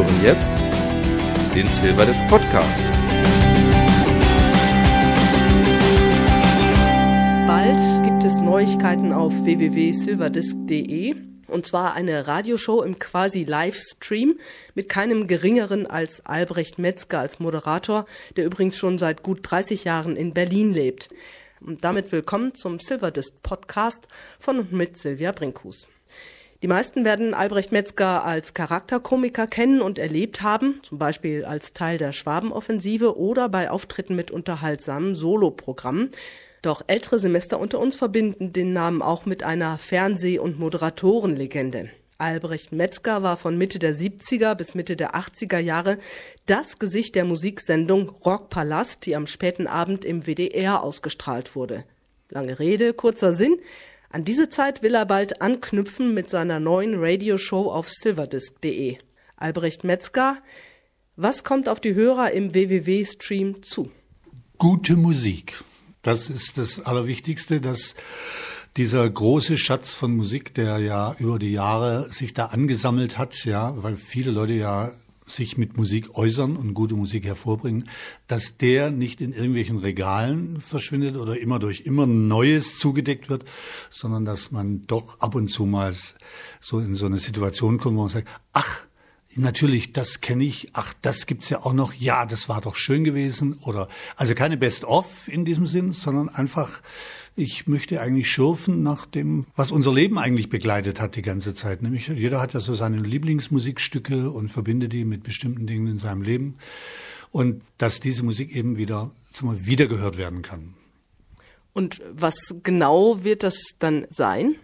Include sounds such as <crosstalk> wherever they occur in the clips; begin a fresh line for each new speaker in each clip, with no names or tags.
hören jetzt den Silberdesk Podcast.
Bald gibt es Neuigkeiten auf www.silverdisk.de und zwar eine Radioshow im quasi Livestream mit keinem geringeren als Albrecht Metzger als Moderator, der übrigens schon seit gut 30 Jahren in Berlin lebt. Und damit willkommen zum Silverdist Podcast von und mit Silvia Brinkhus. Die meisten werden Albrecht Metzger als Charakterkomiker kennen und erlebt haben, zum Beispiel als Teil der Schwabenoffensive oder bei Auftritten mit unterhaltsamen Soloprogrammen. Doch ältere Semester unter uns verbinden den Namen auch mit einer Fernseh- und Moderatorenlegende. Albrecht Metzger war von Mitte der 70er bis Mitte der 80er Jahre das Gesicht der Musiksendung Rockpalast, die am späten Abend im WDR ausgestrahlt wurde. Lange Rede, kurzer Sinn. An diese Zeit will er bald anknüpfen mit seiner neuen Radioshow auf silverdisc.de. Albrecht Metzger, was kommt auf die Hörer im WWW-Stream zu?
Gute Musik. Das ist das Allerwichtigste, dass dieser große Schatz von Musik, der ja über die Jahre sich da angesammelt hat, ja, weil viele Leute ja sich mit Musik äußern und gute Musik hervorbringen, dass der nicht in irgendwelchen Regalen verschwindet oder immer durch immer Neues zugedeckt wird, sondern dass man doch ab und zu mal so in so eine Situation kommt, wo man sagt, ach, Natürlich, das kenne ich. Ach, das gibt's ja auch noch. Ja, das war doch schön gewesen. Oder also keine Best-of in diesem Sinn, sondern einfach, ich möchte eigentlich schürfen nach dem, was unser Leben eigentlich begleitet hat die ganze Zeit. Nämlich jeder hat ja so seine Lieblingsmusikstücke und verbindet die mit bestimmten Dingen in seinem Leben. Und dass diese Musik eben wieder zumal wiedergehört werden kann.
Und was genau wird das dann sein?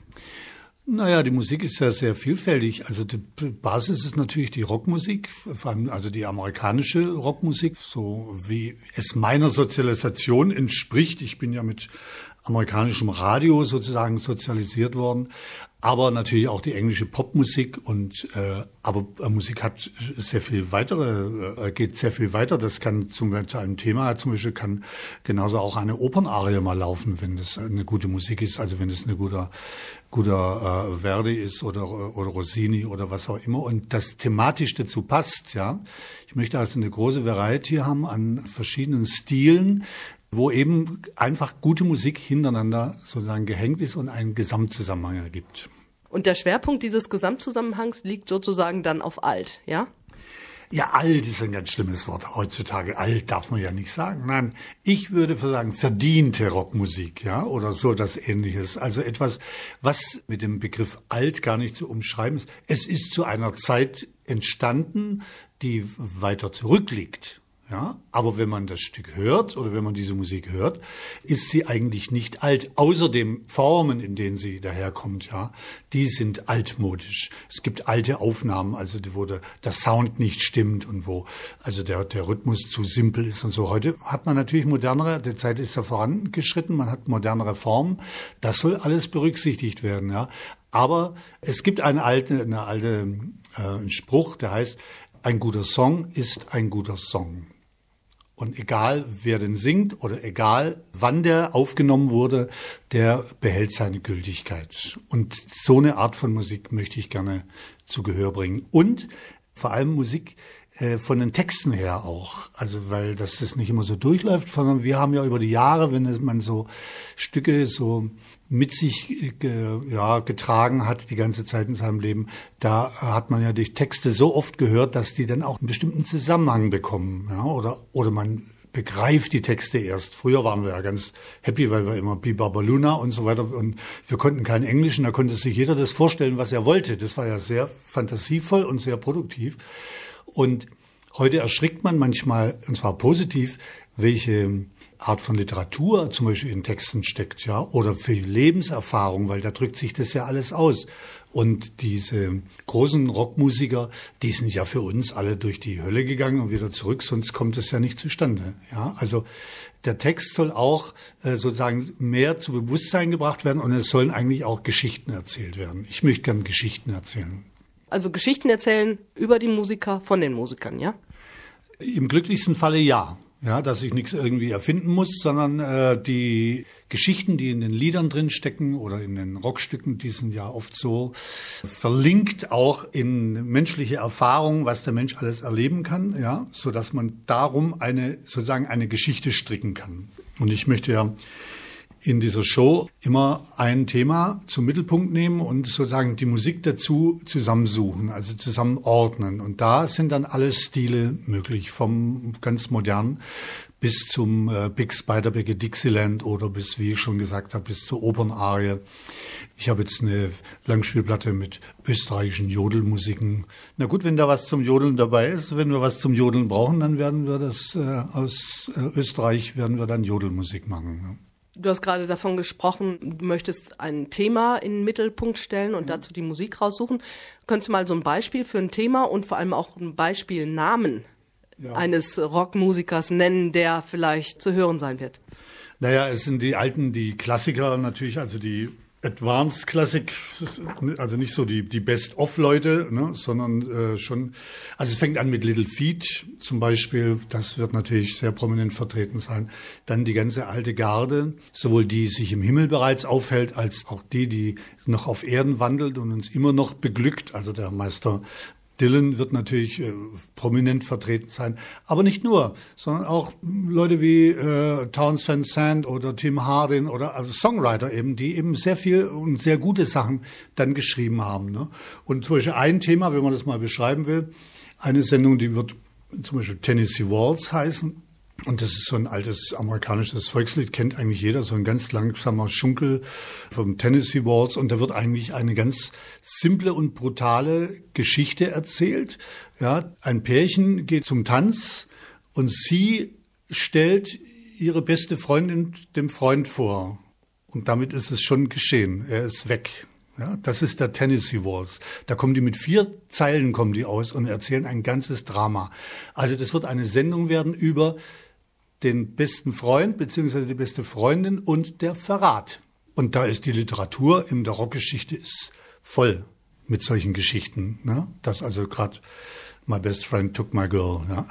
Naja, die Musik ist ja sehr vielfältig. Also die Basis ist natürlich die Rockmusik, vor allem also die amerikanische Rockmusik, so wie es meiner Sozialisation entspricht. Ich bin ja mit amerikanischem Radio sozusagen sozialisiert worden, aber natürlich auch die englische Popmusik und äh, aber äh, Musik hat sehr viel weitere äh, geht sehr viel weiter. Das kann zum zu einem Thema zum Beispiel kann genauso auch eine Opernarie mal laufen, wenn das eine gute Musik ist, also wenn es eine guter guter äh, Verdi ist oder, oder Rossini oder was auch immer und das thematisch dazu passt. Ja, ich möchte also eine große Variety haben an verschiedenen Stilen, wo eben einfach gute Musik hintereinander sozusagen gehängt ist und einen Gesamtzusammenhang ergibt.
Und der Schwerpunkt dieses Gesamtzusammenhangs liegt sozusagen dann auf alt, ja?
Ja, alt ist ein ganz schlimmes Wort heutzutage. Alt darf man ja nicht sagen. Nein, ich würde sagen verdiente Rockmusik, ja, oder so das ähnliches. Also etwas, was mit dem Begriff alt gar nicht zu umschreiben ist. Es ist zu einer Zeit entstanden, die weiter zurückliegt. Ja, aber wenn man das Stück hört oder wenn man diese Musik hört, ist sie eigentlich nicht alt. Außer Außerdem Formen, in denen sie daherkommt, ja, die sind altmodisch. Es gibt alte Aufnahmen, also wo der, der Sound nicht stimmt und wo also der, der Rhythmus zu simpel ist und so. Heute hat man natürlich modernere, die Zeit ist ja vorangeschritten, man hat modernere Formen. Das soll alles berücksichtigt werden, ja. Aber es gibt einen alten, eine alte, äh, Spruch, der heißt, ein guter Song ist ein guter Song. Und egal, wer den singt oder egal, wann der aufgenommen wurde, der behält seine Gültigkeit. Und so eine Art von Musik möchte ich gerne zu Gehör bringen. Und vor allem Musik, äh, von den Texten her auch. Also weil das es nicht immer so durchläuft, sondern wir haben ja über die Jahre, wenn man so Stücke so mit sich äh, ja, getragen hat die ganze Zeit in seinem Leben, da hat man ja durch Texte so oft gehört, dass die dann auch einen bestimmten Zusammenhang bekommen. Ja? Oder, oder man begreift die Texte erst. Früher waren wir ja ganz happy, weil wir immer Bibabaluna und so weiter und wir konnten kein Englisch und da konnte sich jeder das vorstellen, was er wollte. Das war ja sehr fantasievoll und sehr produktiv. Und heute erschrickt man manchmal, und zwar positiv, welche Art von Literatur zum Beispiel in Texten steckt, ja, oder für Lebenserfahrung, weil da drückt sich das ja alles aus. Und diese großen Rockmusiker, die sind ja für uns alle durch die Hölle gegangen und wieder zurück, sonst kommt es ja nicht zustande. Ja, also der Text soll auch äh, sozusagen mehr zu Bewusstsein gebracht werden und es sollen eigentlich auch Geschichten erzählt werden. Ich möchte gern Geschichten erzählen.
Also Geschichten erzählen über die Musiker von den Musikern, ja? Im
glücklichsten Falle ja. Ja, dass ich nichts irgendwie erfinden muss, sondern äh, die Geschichten, die in den Liedern drin stecken oder in den Rockstücken, die sind ja oft so verlinkt auch in menschliche Erfahrungen, was der Mensch alles erleben kann, ja, so dass man darum eine sozusagen eine Geschichte stricken kann. Und ich möchte ja in dieser Show immer ein Thema zum Mittelpunkt nehmen und sozusagen die Musik dazu zusammensuchen, also zusammenordnen. Und da sind dann alle Stile möglich, vom ganz modernen bis zum äh, Big Spiderbecker Dixieland oder bis, wie ich schon gesagt habe, bis zur Opernarie. Ich habe jetzt eine Langspielplatte mit österreichischen Jodelmusiken. Na gut, wenn da was zum Jodeln dabei ist, wenn wir was zum Jodeln brauchen, dann werden wir das äh, aus äh, Österreich, werden wir dann Jodelmusik machen. Ne?
Du hast gerade davon gesprochen, du möchtest ein Thema in den Mittelpunkt stellen und mhm. dazu die Musik raussuchen. Könntest du mal so ein Beispiel für ein Thema und vor allem auch ein Beispiel Namen ja. eines Rockmusikers nennen, der vielleicht zu hören sein wird?
Naja, es sind die alten, die Klassiker natürlich, also die Advanced Classic, also nicht so die, die Best-of-Leute, ne, sondern äh, schon, also es fängt an mit Little Feet zum Beispiel, das wird natürlich sehr prominent vertreten sein. Dann die ganze alte Garde, sowohl die, die sich im Himmel bereits aufhält, als auch die, die noch auf Erden wandelt und uns immer noch beglückt, also der Meister Dylan wird natürlich äh, prominent vertreten sein, aber nicht nur, sondern auch Leute wie äh, Townsend Sand oder Tim Hardin oder also Songwriter eben, die eben sehr viel und sehr gute Sachen dann geschrieben haben. Ne? Und zum Beispiel ein Thema, wenn man das mal beschreiben will, eine Sendung, die wird zum Beispiel Tennessee Waltz heißen, und das ist so ein altes amerikanisches Volkslied, kennt eigentlich jeder, so ein ganz langsamer Schunkel vom Tennessee Waltz. Und da wird eigentlich eine ganz simple und brutale Geschichte erzählt. Ja, ein Pärchen geht zum Tanz und sie stellt ihre beste Freundin dem Freund vor. Und damit ist es schon geschehen. Er ist weg. Ja, das ist der Tennessee Waltz. Da kommen die mit vier Zeilen kommen die aus und erzählen ein ganzes Drama. Also das wird eine Sendung werden über den besten Freund beziehungsweise die beste Freundin und der Verrat. Und da ist die Literatur in der Rockgeschichte ist voll mit solchen Geschichten. Ne? Das also gerade My Best Friend Took My Girl. Ja.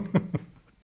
<laughs>